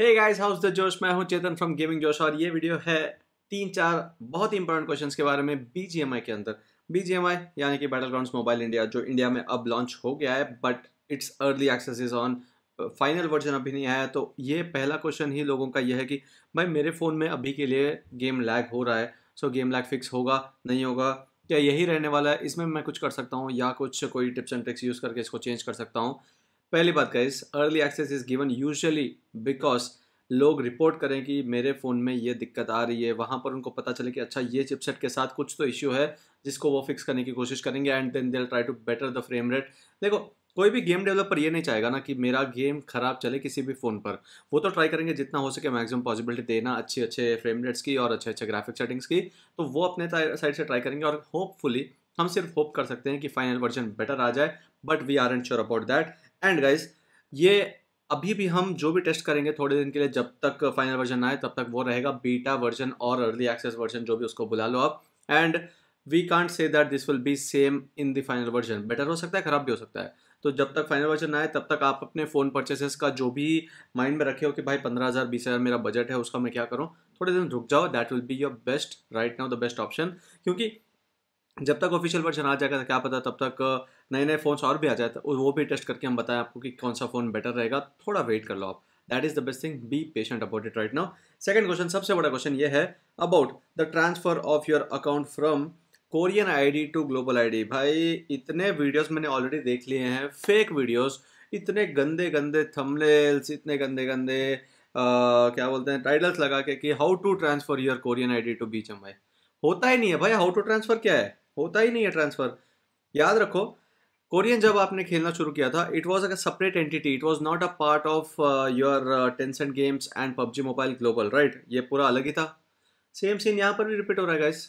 hey guys house the जोश मैं हूं चेतन फ्रॉम गेमिंग जोश और ये वीडियो है तीन चार बहुत ही इंपॉर्टेंट क्वेश्चन के बारे में बीजीएमआई के अंदर बीजीएमआई यानी कि बैटल ग्राउंड मोबाइल इंडिया जो इंडिया में अब लॉन्च हो गया है but it's early access is on final version अभी नहीं आया तो ये पहला क्वेश्चन ही लोगों का यह है कि भाई मेरे फ़ोन में अभी के लिए गेम लैग हो रहा है सो गेम लैग फिक्स होगा नहीं होगा क्या यही रहने वाला है इसमें मैं कुछ कर सकता हूँ या कुछ कोई टिप्स एंड ट्रिक्स यूज़ करके इसको चेंज कर सकता हूँ पहली बात गाइस इस early access is given usually because लोग रिपोर्ट करें कि मेरे फ़ोन में ये दिक्कत आ रही है वहाँ पर उनको पता चले कि अच्छा ये चिपसेट के साथ कुछ तो इश्यू है जिसको वो फिक्स करने की कोशिश करेंगे and then they try to better the frame rate देखो कोई भी गेम डेवलपर ये नहीं चाहेगा ना कि मेरा गेम ख़राब चले किसी भी फ़ोन पर वो तो ट्राई करेंगे जितना हो सके मैक्सिमम पॉसिबिलिटी देना अच्छे अच्छे फ्रेम रेट्स की और अच्छे अच्छे ग्राफिक सेटिंग्स की तो वो अपने साइड से ट्राई करेंगे और होपफुली हम सिर्फ होप कर सकते हैं कि फाइनल वर्जन बेटर आ जाए but we are and sure about that and guys ये अभी भी हम जो भी टेस्ट करेंगे थोड़े दिन के लिए जब तक फाइनल वर्जन आए तब तक वो रहेगा बीटा वर्जन और अर्ली एक्सेस वर्जन जो भी उसको बुला लो आप and we can't say that this will be same in the final version better हो सकता है खराब भी हो सकता है तो जब तक फाइनल वर्जन आए तब तक आप अपने फ़ोन परचेसेस का जो भी माइंड में रखे हो कि भाई पंद्रह हज़ार बीस हज़ार मेरा बजट है उसका मैं क्या करूँ थोड़े दिन रुक जाओ that will be your best right now the best option क्योंकि जब तक ऑफिशियल वर्जन आ जाएगा क्या पता तब तक नए नए फ़ोन्स और भी आ जाए तो वो भी टेस्ट करके हम बताएं आपको कि कौन सा फ़ोन बेटर रहेगा थोड़ा वेट कर लो आप that is the best thing be patient about it right now second question सबसे बड़ा क्वेश्चन ये है about the transfer of your account from Korean ID to global ID भाई इतने वीडियोस मैंने ऑलरेडी देख लिए हैं फेक वीडियोस इतने गंदे गंदे थमलेल्स इतने गंदे गंदे आ, क्या बोलते हैं टाइटल्स लगा के कि how to transfer your Korean ID to B G M होता ही नहीं है भाई हाउ टू ट्रांसफ़र क्या है होता ही नहीं है ट्रांसफ़र याद रखो कोरियन जब आपने खेलना शुरू किया था it was a separate entity it was not a part of your Tencent games and PUBG mobile global right ये पूरा अलग ही था सेम सीन यहाँ पर भी रिपीट हो रहा है इस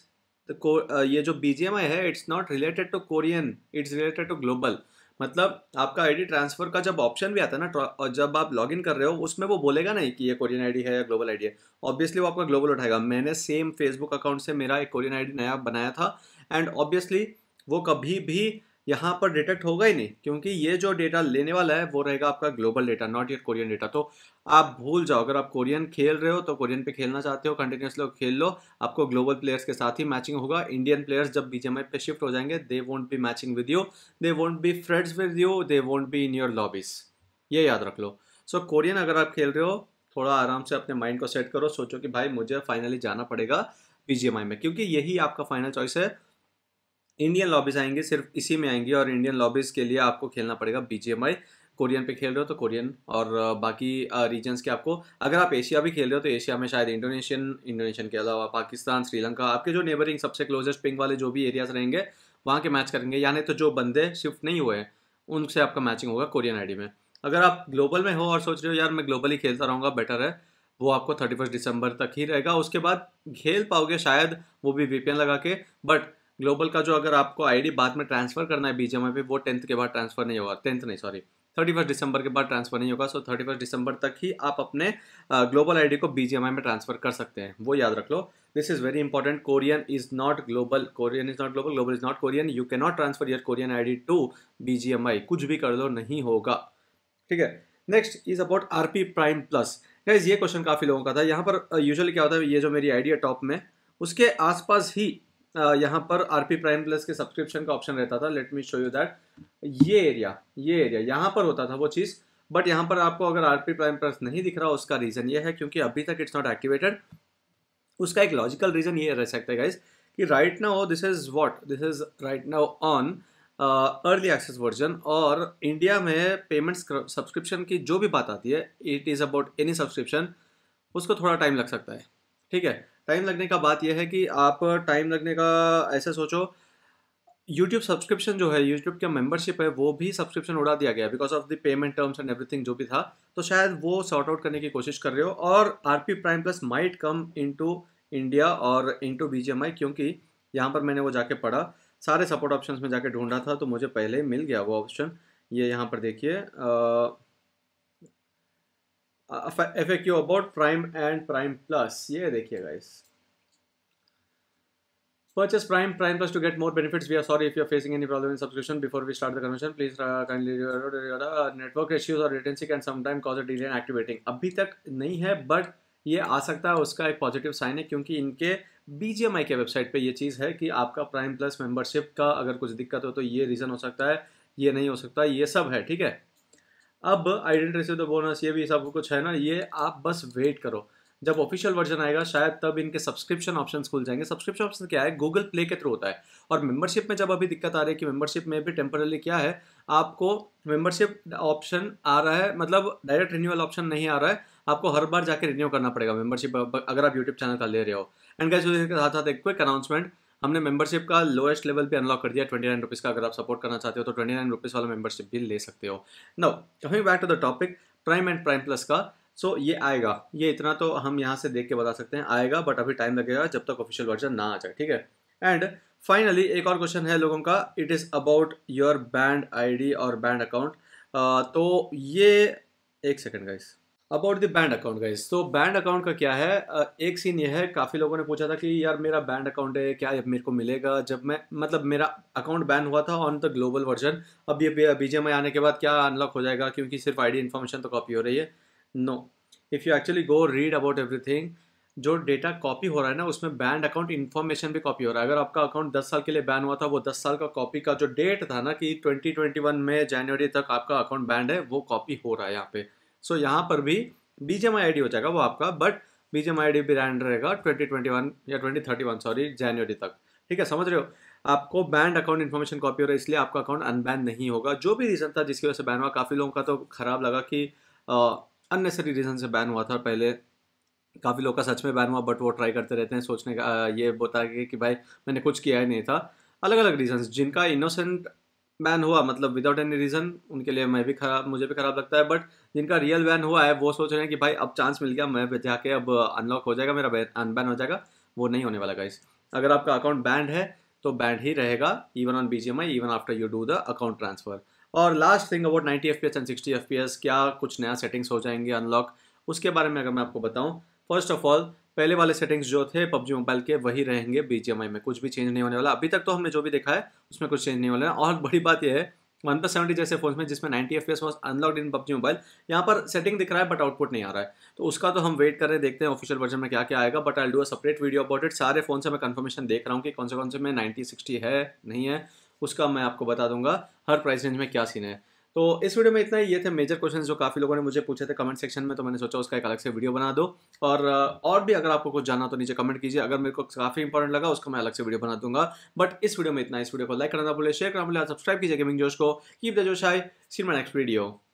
तो uh, ये जो बी है it's not related to Korean it's related to global मतलब आपका आई डी ट्रांसफर का जब ऑप्शन भी आता है ना और जब आप लॉग इन कर रहे हो उसमें वो बोलेगा नहीं कि ये कोरियन आई डी है या ग्लोबल आई डी है ऑब्वियसली वो आपका ग्लोबल उठाएगा मैंने सेम फेसबुक अकाउंट से मेरा एक कोरियन आई डी नया बनाया था एंड ऑब्वियसली वो कभी भी यहाँ पर डिटेक्ट होगा ही नहीं क्योंकि ये जो डेटा लेने वाला है वो रहेगा आपका global data not your Korean data तो आप भूल जाओ अगर आप कोरियन खेल रहे हो तो कोरियन पे खेलना चाहते हो कंटिन्यूसली खेल लो आपको ग्लोबल प्लेयर्स के साथ ही मैचिंग होगा इंडियन प्लेयर्स जब बीजेएमआई पे शिफ्ट हो जाएंगे they won't be matching with you they won't be friends with you they won't be in your lobbies ये याद रख लो सो so, कोरियन अगर आप खेल रहे हो थोड़ा आराम से अपने माइंड को सेट करो सोचो कि भाई मुझे फाइनली जाना पड़ेगा बीजेएमआई में क्योंकि यही आपका फाइनल चॉइस है इंडियन लॉबीज आएंगे सिर्फ इसी में आएंगे और इंडियन लॉबीज के लिए आपको खेलना पड़ेगा आई कोरियन पे खेल रहे हो तो कोरियन और बाकी रीजन्स के आपको अगर आप एशिया भी खेल रहे हो तो एशिया में शायद इंडोनेशियन इंडोनेशियन के अलावा पाकिस्तान श्रीलंका आपके जो नेबरिंग सबसे क्लोजेस्ट पिंग वाले जो भी एरियाज रहेंगे वहाँ के मैच करेंगे यानी तो जो बंदे शिफ्ट नहीं हुए हैं उनसे आपका मैचिंग होगा कोरियन डी में अगर आप ग्लोबल में हो और सोच रहे हो यार मैं ग्लोबली खेलता रहूँगा बेटर है वो आपको थर्टी फर्स्ट दिसंबर तक ही रहेगा उसके बाद खेल पाओगे शायद वो भी वीपीएन लगा के बट ग्लोबल का जो अगर आपको आईडी बाद में ट्रांसफर करना है बीजेम पे वो टेंथ के बाद ट्रांसफर नहीं होगा टेंथ नहीं सॉरी थर्टी फर्स्ट दिसंबर के बाद ट्रांसफर नहीं होगा सो थर्टी फर्स्ट दिसंबर तक ही आप अपने ग्लोबल आईडी को बीजेएमआई में ट्रांसफर कर सकते हैं वो याद रख लो this is very important Korean is not global Korean is not global global is not Korean you can not transfer your Korean ID to I कुछ भी कर लो नहीं होगा ठीक है next is about R P prime plus guys ये question काफ़ी लोगों का था यहाँ पर यूजअली क्या होता है ये जो मेरी आईडी है टॉप में उसके आसपास ही यहाँ पर आर पी प्राइम प्लस के सब्सक्रिप्शन का ऑप्शन रहता था let me show you that ये एरिया ये एरिया यहाँ पर होता था वो चीज़ बट यहाँ पर आपको अगर आर पी प्राइम प्लस नहीं दिख रहा उसका रीज़न ये है क्योंकि अभी तक इट्स नॉट एक्टिवेटेड उसका एक लॉजिकल रीज़न ये रह सकता है गाइज कि right now this is what this is right now on early access version और इंडिया में पेमेंट्स सब्सक्रिप्शन की जो भी बात आती है it is about any subscription उसको थोड़ा टाइम लग सकता है ठीक है टाइम लगने का बात यह है कि आप टाइम लगने का ऐसे सोचो यूट्यूब सब्सक्रिप्शन जो है यूट्यूब का मेंबरशिप है वो भी सब्सक्रिप्शन उड़ा दिया गया because of the payment terms and everything जो भी था तो शायद वो सॉर्ट आउट करने की कोशिश कर रहे हो और R P prime plus might come in to India और in to B G M I क्योंकि यहाँ पर मैंने वो जाके पढ़ा सारे सपोर्ट ऑप्शन में जाके ढूंढा था तो मुझे पहले मिल गया वो ऑप्शन ये यहाँ पर देखिए F FAQ about prime and prime plus ये देखिए guys purchase prime prime plus to get more benefits we are sorry if you are facing any problem in subscription before we start the conversion please network issues और latency can sometime cause a delay and activating अभी तक नहीं है but ये आ सकता है उसका एक पॉजिटिव साइन है क्योंकि इनके बीजेएमआई के वेबसाइट पे ये चीज़ है कि आपका प्राइम प्लस मेंबरशिप का अगर कुछ दिक्कत हो तो ये रीज़न हो सकता है ये नहीं हो सकता ये सब है ठीक है अब आइडेंट रिसीव द बोनस ये भी सब कुछ है ना ये आप बस वेट करो जब ऑफिशियल वर्जन आएगा शायद तब इनके सब्सक्रिप्शन ऑप्शन खुल जाएंगे सब्सक्रिप्शन ऑप्शन क्या है गूगल प्ले के थ्रू होता है और मेंबरशिप में जब अभी दिक्कत आ रही है कि मेंबरशिप में भी टेम्परली क्या है आपको मेंबरशिप ऑप्शन आ रहा है मतलब डायरेक्ट रिन्यूअल ऑप्शन नहीं आ रहा है आपको हर बार जाकर रिन्यू करना पड़ेगा मेंबरशिप अगर आप यूट्यूब चैनल का ले रहे हो एंड गैस के साथ साथ एक क्विक अनाउंसमेंट हमने मेंबरशिप का लोएस्ट लेवल पे अनलॉक कर दिया ट्वेंटी नाइन रुपीज़ का अगर आप सपोर्ट करना चाहते हो तो ट्वेंटी नाइन रुपीज़ वाला मेंबरशिप भी ले सकते हो no coming back to the topic prime and prime plus का सो so, ये आएगा ये इतना तो हम यहाँ से देख के बता सकते हैं आएगा बट अभी टाइम लगेगा जब तक ऑफिशियल वर्जन ना आ जाए ठीक है एंड फाइनली एक और क्वेश्चन है लोगों का it is about your banned ID और बैंड अकाउंट तो ये एक second is about the banned account guys तो बैंड अकाउंट का क्या है एक सीन ये है काफ़ी लोगों ने पूछा था कि यार मेरा बैंड अकाउंट है क्या मेरे को मिलेगा जब मैं मतलब मेरा अकाउंट बैन हुआ था ऑन द ग्लोबल वर्जन अब ये जे आने के बाद क्या अनलॉक हो जाएगा क्योंकि सिर्फ डी इन्फॉर्मेशन तो कॉपी हो रही है no if you actually go read about everything जो डेटा कॉपी हो रहा है ना उसमें बैंड अकाउंट इन्फॉर्मेशन भी कॉपी हो रहा है अगर आपका अकाउंट 10 साल के लिए बैन हुआ था वो 10 साल का कॉपी का जो डेट था ना कि 2021 में जनवरी तक आपका अकाउंट बैंड है वो कॉपी हो रहा है यहाँ पे सो यहाँ पर भी B G M I D हो जाएगा वो आपका but B G M I D banned रहेगा ट्वेंटी ट्वेंटी वन या ट्वेंटी थर्टी वन सॉरी जनवरी तक ठीक है समझ रहे हो आपको बैंड अकाउंट इन्फॉर्मेशन कॉपी हो रहा है इसलिए आपका अकाउंट अनबैन नहीं होगा जो भी रीज़न था जिसकी वजह से बैन हुआ काफ़ी लोगों का तो खराब लगा कि अननेसरी रीज़न से बैन हुआ था पहले काफ़ी लोग का सच में बैन हुआ बट वो ट्राई करते रहते हैं सोचने का ये बताया कि भाई मैंने कुछ किया ही नहीं था अलग अलग रीजन्स जिनका इनोसेंट बैन हुआ मतलब विदाउट एनी रीज़न उनके लिए मैं भी खराब मुझे भी खराब लगता है बट जिनका रियल बैन हुआ है वो सोच रहे हैं कि भाई अब चांस मिल गया मैं जाके अब अनलॉक हो जाएगा मेरा अनबैन हो जाएगा वो नहीं होने वाला गाइस अगर आपका अकाउंट बैंड है तो बैंड ही रहेगा even on B G I even after you do the account transfer और last thing about ninety F P S and sixty F P S क्या कुछ नया सेटिंग्स हो जाएंगे अनलॉक उसके बारे में अगर मैं आपको बताऊँ फर्स्ट ऑफ ऑल पहले वाले सेटिंग्स जो थे पबजी मोबाइल के वही रहेंगे बीजीएमआई में कुछ भी चेंज नहीं होने वाला अभी तक तो हमने जो भी देखा है उसमें कुछ चेंज नहीं होने वाला और बड़ी बात यह है वन प्लस सेवेंटी जैसे फोन में जिसमें ninety F S was unlocked in PUBG mobile यहाँ पर सेटिंग दिख रहा है बट आउटपुट नहीं आ रहा है तो उसका तो हम वेट कर रहे देखते हैं ऑफिशियल वर्जन में क्या क्या आएगा but I do a separate video about it सारे फोन से मैं कंफर्मेशन देख रहा हूँ कि कौन से कौन से में नाइनटी सिक्सटी है नहीं है उसका मैं आपको बता दूंगा हर प्राइस रेंज में क्या सीन है तो इस वीडियो में इतना ही ये थे मेजर क्वेश्चन जो काफ़ी लोगों ने मुझे पूछे थे कमेंट सेक्शन में तो मैंने सोचा उसका एक अलग से वीडियो बना दो और और भी अगर आपको कुछ जाना तो नीचे कमेंट कीजिए अगर मेरे को काफ़ी इंपॉर्टेंट लगा उसका मैं अलग से वीडियो बना दूंगा बट इस वीडियो में इतना इस वीडियो को लाइक करना बोले शेयर करना बोले सब्सक्राइब कीजिए गेमिंग जोश को कीप द जोश आई सी माई नेक्स्ट वीडियो